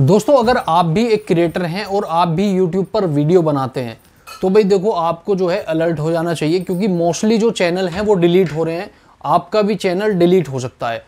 दोस्तों अगर आप भी एक क्रिएटर हैं और आप भी यूट्यूब पर वीडियो बनाते हैं तो भाई देखो आपको जो है अलर्ट हो जाना चाहिए क्योंकि मोस्टली जो चैनल हैं वो डिलीट हो रहे हैं आपका भी चैनल डिलीट हो सकता है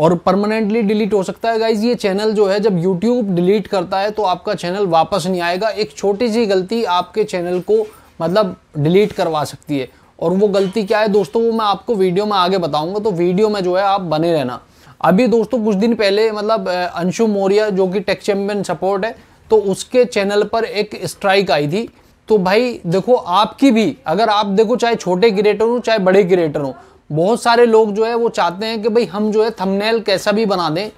और परमानेंटली डिलीट हो सकता है गाइज ये चैनल जो है जब यूट्यूब डिलीट करता है तो आपका चैनल वापस नहीं आएगा एक छोटी सी गलती आपके चैनल को मतलब डिलीट करवा सकती है और वो गलती क्या है दोस्तों वो मैं आपको वीडियो में आगे बताऊंगा तो वीडियो में जो है आप बने रहना अभी दोस्तों कुछ दिन पहले मतलब अंशु मौर्य जो कि टेक चैम्पियन सपोर्ट है तो उसके चैनल पर एक स्ट्राइक आई थी तो भाई देखो आपकी भी अगर आप देखो चाहे छोटे क्रिएटर हो चाहे बड़े क्रिएटर हो बहुत सारे लोग जो है वो चाहते हैं कि भाई हम जो है थंबनेल कैसा भी बना दें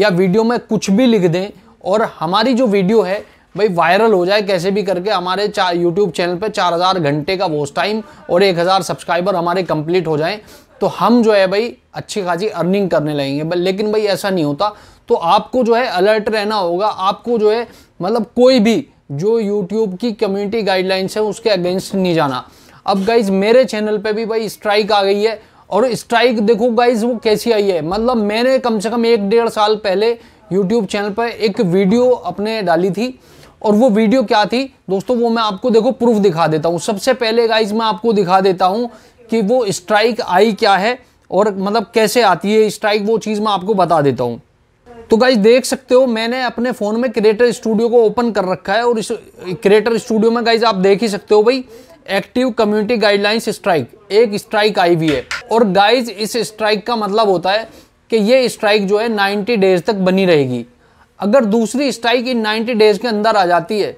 या वीडियो में कुछ भी लिख दें और हमारी जो वीडियो है भाई वायरल हो जाए कैसे भी करके हमारे चार यूट्यूब चैनल पे 4000 घंटे का वॉच टाइम और 1000 सब्सक्राइबर हमारे कंप्लीट हो जाएं तो हम जो है भाई अच्छी खासी अर्निंग करने लगेंगे लेकिन भाई ऐसा नहीं होता तो आपको जो है अलर्ट रहना होगा आपको जो है मतलब कोई भी जो यूट्यूब की कम्युनिटी गाइडलाइंस है उसके अगेंस्ट नहीं जाना अब गाइज मेरे चैनल पर भी भाई स्ट्राइक आ गई है और स्ट्राइक देखो गाइज वो कैसी आई है मतलब मैंने कम से कम एक डेढ़ साल पहले यूट्यूब चैनल पर एक वीडियो अपने डाली थी और वो वीडियो क्या थी दोस्तों वो मैं आपको देखो प्रूफ दिखा देता हूँ सबसे पहले गाइज मैं आपको दिखा देता हूँ कि वो स्ट्राइक आई क्या है और मतलब कैसे आती है स्ट्राइक वो चीज़ मैं आपको बता देता हूँ तो गाइज देख सकते हो मैंने अपने फ़ोन में क्रिएटर स्टूडियो को ओपन कर रखा है और इस क्रिएटर स्टूडियो में गाइज आप देख ही सकते हो भाई एक्टिव कम्युनिटी गाइडलाइंस स्ट्राइक एक स्ट्राइक आई भी है और गाइज इस स्ट्राइक का मतलब होता है कि ये स्ट्राइक जो है 90 डेज तक बनी रहेगी अगर दूसरी स्ट्राइक इन 90 डेज के अंदर आ जाती है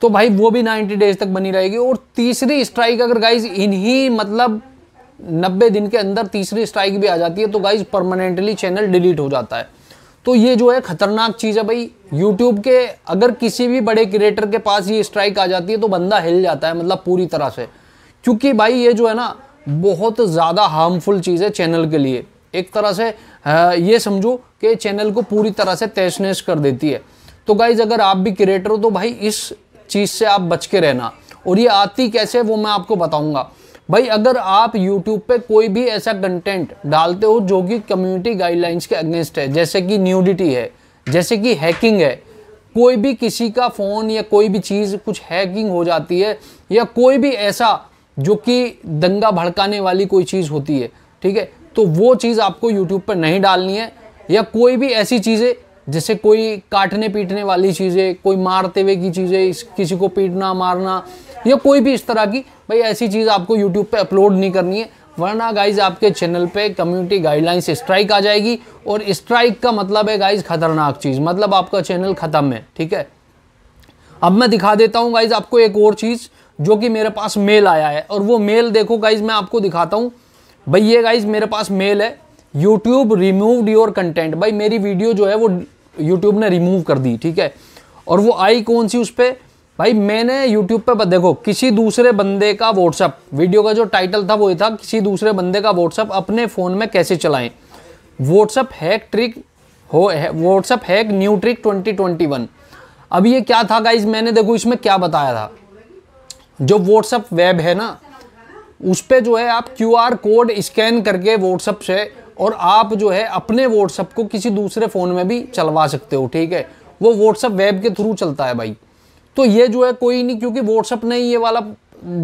तो भाई वो भी 90 डेज तक बनी रहेगी और तीसरी स्ट्राइक अगर गाइज इन्हीं मतलब 90 दिन के अंदर तीसरी स्ट्राइक भी आ जाती है तो गाइज परमानेंटली चैनल डिलीट हो जाता है तो ये जो है खतरनाक चीज़ है भाई यूट्यूब के अगर किसी भी बड़े क्रिएटर के पास ये स्ट्राइक आ जाती है तो बंदा हिल जाता है मतलब पूरी तरह से क्योंकि भाई ये जो है ना बहुत ज़्यादा हार्मफुल चीज़ है चैनल के लिए एक तरह से ये समझो कि चैनल को पूरी तरह से तहस कर देती है तो गाइज अगर आप भी क्रिएटर हो तो भाई इस चीज़ से आप बच के रहना और ये आती कैसे वो मैं आपको बताऊंगा भाई अगर आप YouTube पे कोई भी ऐसा कंटेंट डालते हो जो कि कम्युनिटी गाइडलाइंस के अगेंस्ट है जैसे कि न्यूडिटी है जैसे कि हैकिंग है कोई भी किसी का फ़ोन या कोई भी चीज़ कुछ हैकिंग हो जाती है या कोई भी ऐसा जो कि दंगा भड़काने वाली कोई चीज़ होती है ठीक है तो वो चीज़ आपको यूट्यूब पर नहीं डालनी है या कोई भी ऐसी चीज़ें जैसे कोई काटने पीटने वाली चीज़ें कोई मारते हुए की चीज़ें किसी को पीटना मारना या कोई भी इस तरह की भाई ऐसी चीज़ आपको यूट्यूब पे अपलोड नहीं करनी है वरना गाइज आपके चैनल पे कम्युनिटी गाइडलाइंस स्ट्राइक आ जाएगी और स्ट्राइक का मतलब है गाइज ख़तरनाक चीज़ मतलब आपका चैनल ख़त्म है ठीक है अब मैं दिखा देता हूँ गाइज आपको एक और चीज़ जो कि मेरे पास मेल आया है और वो मेल देखो गाइज मैं आपको दिखाता हूँ भाई ये गाइज मेरे पास मेल है यूट्यूब रिमूव योर कंटेंट भाई मेरी वीडियो जो है वो यूट्यूब ने रिमूव कर दी ठीक है और वो आई कौन सी उस पर भाई मैंने यूट्यूब पे देखो किसी दूसरे बंदे का व्हाट्सअप वीडियो का जो टाइटल था वो ये था किसी दूसरे बंदे का व्हाट्सअप अपने फ़ोन में कैसे चलाएं व्हाट्सअप हैक ट्रिक हो व्हाट्सअप हैक न्यू ट्रिक 2021 अब ये क्या था गाइज मैंने देखो इसमें क्या बताया था जो व्हाट्सअप वेब है ना उस पर जो है आप क्यू कोड स्कैन करके व्हाट्सअप से और आप जो है अपने व्हाट्सअप को किसी दूसरे फ़ोन में भी चलवा सकते हो ठीक है वो व्हाट्सअप वेब के थ्रू चलता है भाई तो ये जो है कोई नहीं क्योंकि व्हाट्सअप ने ये वाला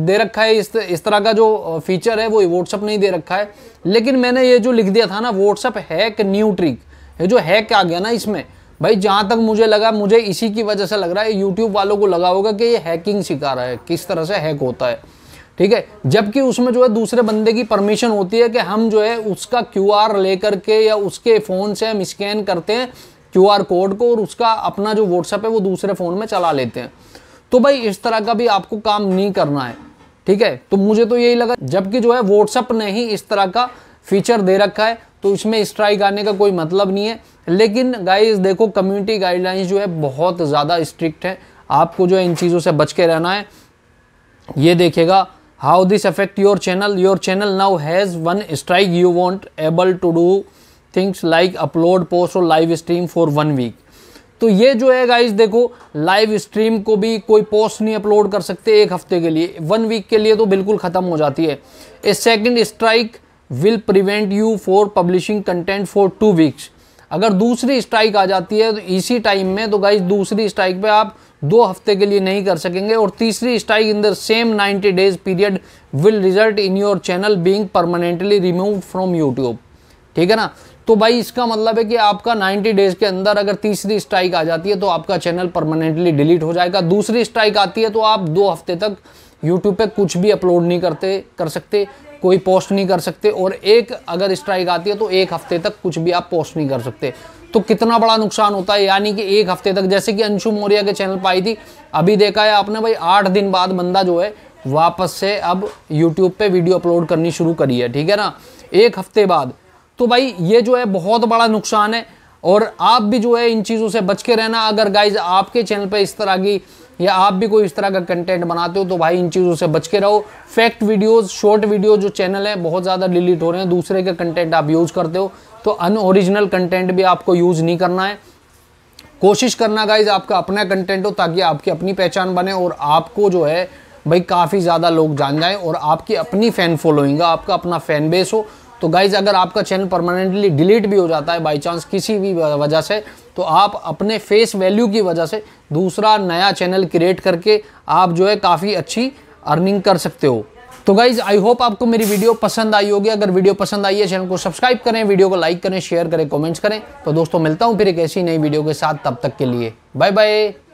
दे रखा है इस इस तरह का जो फीचर है वो व्हाट्सअप नहीं दे रखा है लेकिन मैंने ये जो लिख दिया था ना व्हाट्सअप हैक न्यू ट्रिक ये जो हैक आ गया ना इसमें भाई जहाँ तक मुझे लगा मुझे इसी की वजह से लग रहा है यूट्यूब वालों को लगा होगा कि ये हैकिंग सिखा रहा है किस तरह से हैक होता है ठीक है जबकि उसमें जो है दूसरे बंदे की परमिशन होती है कि हम जो है उसका क्यू आर लेकर के या उसके फ़ोन से हम स्कैन करते हैं क्यू आर कोड को और उसका अपना जो व्हाट्सअप है वो दूसरे फ़ोन में चला लेते हैं तो भाई इस तरह का भी आपको काम नहीं करना है ठीक है तो मुझे तो यही लगा जबकि जो है व्हाट्सअप ने ही इस तरह का फीचर दे रखा है तो इसमें स्ट्राइक आने का कोई मतलब नहीं है लेकिन गाइस देखो कम्युनिटी गाइडलाइंस जो है बहुत ज़्यादा स्ट्रिक्ट है आपको जो है इन चीज़ों से बच के रहना है ये देखेगा how this affect your channel your channel now has one strike you won't able to do things like upload post और live stream for one week तो ये जो है गाइज देखो लाइव स्ट्रीम को भी कोई पोस्ट नहीं अपलोड कर सकते एक हफ्ते के लिए वन वीक के लिए तो बिल्कुल ख़त्म हो जाती है a second strike will prevent you for publishing content for two weeks अगर दूसरी स्ट्राइक आ जाती है तो इसी टाइम में तो गाइज दूसरी स्ट्राइक पे आप दो हफ्ते के लिए नहीं कर सकेंगे और तीसरी strike in the same 90 days period will result in your channel being permanently remove from YouTube ठीक है ना तो भाई इसका मतलब है कि आपका 90 डेज के अंदर अगर तीसरी स्ट्राइक आ जाती है तो आपका चैनल परमानेंटली डिलीट हो जाएगा दूसरी स्ट्राइक आती है तो आप दो हफ्ते तक यूट्यूब पर कुछ भी अपलोड नहीं करते कर सकते कोई पोस्ट नहीं कर सकते और एक अगर स्ट्राइक आती है तो एक हफ्ते तक कुछ भी आप पोस्ट नहीं कर सकते तो कितना बड़ा नुकसान होता है यानी कि एक हफ्ते तक जैसे कि अंशु मौर्या के चैनल पर आई थी अभी देखा है आपने भाई आठ दिन बाद बंदा जो है वापस से अब यूट्यूब पे वीडियो अपलोड करनी शुरू करी है ठीक है ना एक हफ्ते बाद तो भाई ये जो है बहुत बड़ा नुकसान है और आप भी जो है इन चीज़ों से बच के रहना अगर गाइज आपके चैनल पर इस तरह की या आप भी कोई इस तरह का कंटेंट बनाते हो तो भाई इन चीज़ों से बच के रहो फैक्ट वीडियोस शॉर्ट वीडियो जो चैनल है बहुत ज़्यादा डिलीट हो रहे हैं दूसरे के कंटेंट आप यूज़ करते हो तो अनओरिजिनल कंटेंट भी आपको यूज़ नहीं करना है कोशिश करना गाइज आपका अपना कंटेंट हो ताकि आपकी अपनी पहचान बने और आपको जो है भाई काफ़ी ज़्यादा लोग जान जाएँ और आपकी अपनी फ़ैन फॉलोइंग आपका अपना फ़ैन बेस हो तो गाइज अगर आपका चैनल परमानेंटली डिलीट भी हो जाता है बाई चांस किसी भी वजह से तो आप अपने फेस वैल्यू की वजह से दूसरा नया चैनल क्रिएट करके आप जो है काफ़ी अच्छी अर्निंग कर सकते हो तो गाइज आई होप आपको मेरी वीडियो पसंद आई होगी अगर वीडियो पसंद आई है चैनल को सब्सक्राइब करें वीडियो को लाइक करें शेयर करें कमेंट्स करें तो दोस्तों मिलता हूँ फिर एक ऐसी नई वीडियो के साथ तब तक के लिए बाय बाय